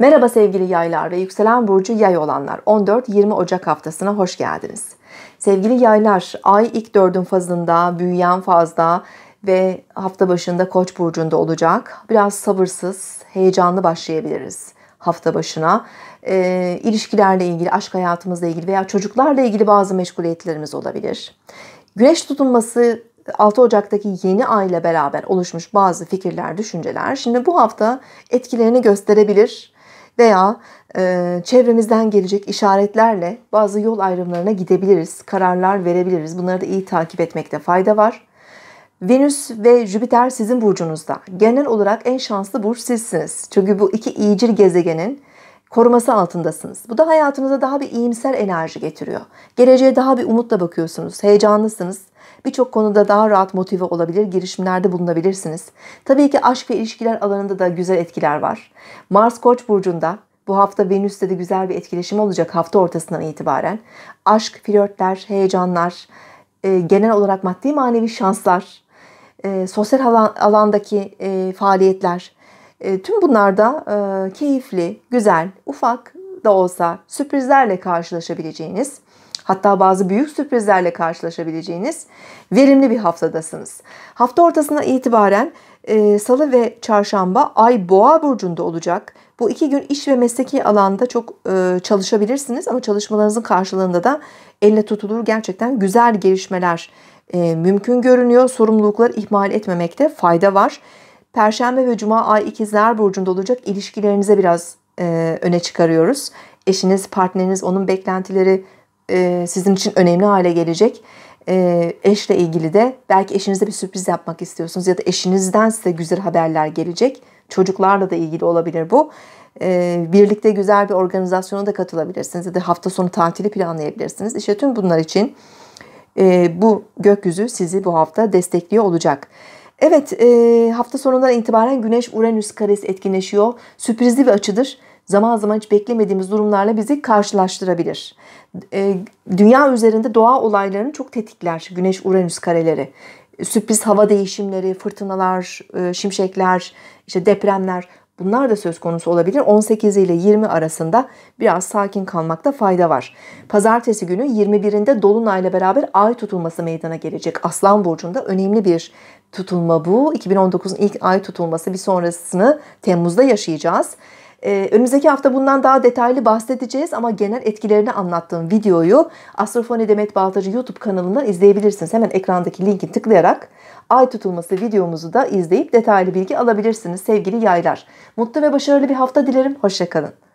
Merhaba sevgili yaylar ve yükselen burcu yay olanlar. 14-20 Ocak haftasına hoş geldiniz. Sevgili yaylar, ay ilk dördün fazında, büyüyen fazda ve hafta başında koç burcunda olacak. Biraz sabırsız, heyecanlı başlayabiliriz hafta başına. E, ilişkilerle ilgili, aşk hayatımızla ilgili veya çocuklarla ilgili bazı meşguliyetlerimiz olabilir. Güneş tutunması 6 Ocak'taki yeni ay ile beraber oluşmuş bazı fikirler, düşünceler şimdi bu hafta etkilerini gösterebilir veya e, çevremizden gelecek işaretlerle bazı yol ayrımlarına gidebiliriz, kararlar verebiliriz. Bunları da iyi takip etmekte fayda var. Venüs ve Jüpiter sizin burcunuzda. Genel olarak en şanslı burç sizsiniz. Çünkü bu iki iyicil gezegenin koruması altındasınız. Bu da hayatınıza daha bir iyimser enerji getiriyor. Geleceğe daha bir umutla bakıyorsunuz, heyecanlısınız. Birçok konuda daha rahat motive olabilir, girişimlerde bulunabilirsiniz. Tabii ki aşk ve ilişkiler alanında da güzel etkiler var. Mars Koç burcunda bu hafta Venüs'te de güzel bir etkileşim olacak hafta ortasından itibaren. Aşk, flörtler, heyecanlar, e, genel olarak maddi manevi şanslar, e, sosyal alan, alandaki e, faaliyetler, e, tüm bunlarda e, keyifli, güzel, ufak da olsa sürprizlerle karşılaşabileceğiniz hatta bazı büyük sürprizlerle karşılaşabileceğiniz verimli bir haftadasınız. Hafta ortasına itibaren e, salı ve çarşamba ay boğa burcunda olacak. Bu iki gün iş ve mesleki alanda çok e, çalışabilirsiniz ama çalışmalarınızın karşılığında da elle tutulur gerçekten güzel gelişmeler e, mümkün görünüyor. Sorumlulukları ihmal etmemekte fayda var. Perşembe ve Cuma ay ikizler burcunda olacak İlişkilerinize biraz e, öne çıkarıyoruz. Eşiniz, partneriniz, onun beklentileri, e, sizin için önemli hale gelecek. E, eşle ilgili de belki eşinize bir sürpriz yapmak istiyorsunuz ya da eşinizden size güzel haberler gelecek. Çocuklarla da ilgili olabilir bu. E, birlikte güzel bir organizasyona da katılabilirsiniz ya da hafta sonu tatili planlayabilirsiniz. İşte tüm bunlar için e, bu gökyüzü sizi bu hafta destekliyor olacak. Evet hafta sonundan itibaren Güneş Uranüs karesi etkinleşiyor Sürprizli bir açıdır zaman zaman hiç beklemediğimiz durumlarla bizi karşılaştırabilir. E, dünya üzerinde doğa olaylarını çok tetikler Güneş-Uranüs kareleri. Ee, sürpriz hava değişimleri, fırtınalar, e, şimşekler, işte depremler bunlar da söz konusu olabilir. 18 ile 20 arasında biraz sakin kalmakta fayda var. Pazartesi günü 21'inde Dolunay'la beraber ay tutulması meydana gelecek. Aslan Burcu'nda önemli bir tutulma bu. 2019'un ilk ay tutulması bir sonrasını Temmuz'da yaşayacağız. Ee, önümüzdeki hafta bundan daha detaylı bahsedeceğiz ama genel etkilerini anlattığım videoyu Astrofoni Demet Baltacı YouTube kanalından izleyebilirsiniz. Hemen ekrandaki linki tıklayarak ay tutulması videomuzu da izleyip detaylı bilgi alabilirsiniz sevgili yaylar. Mutlu ve başarılı bir hafta dilerim. Hoşçakalın.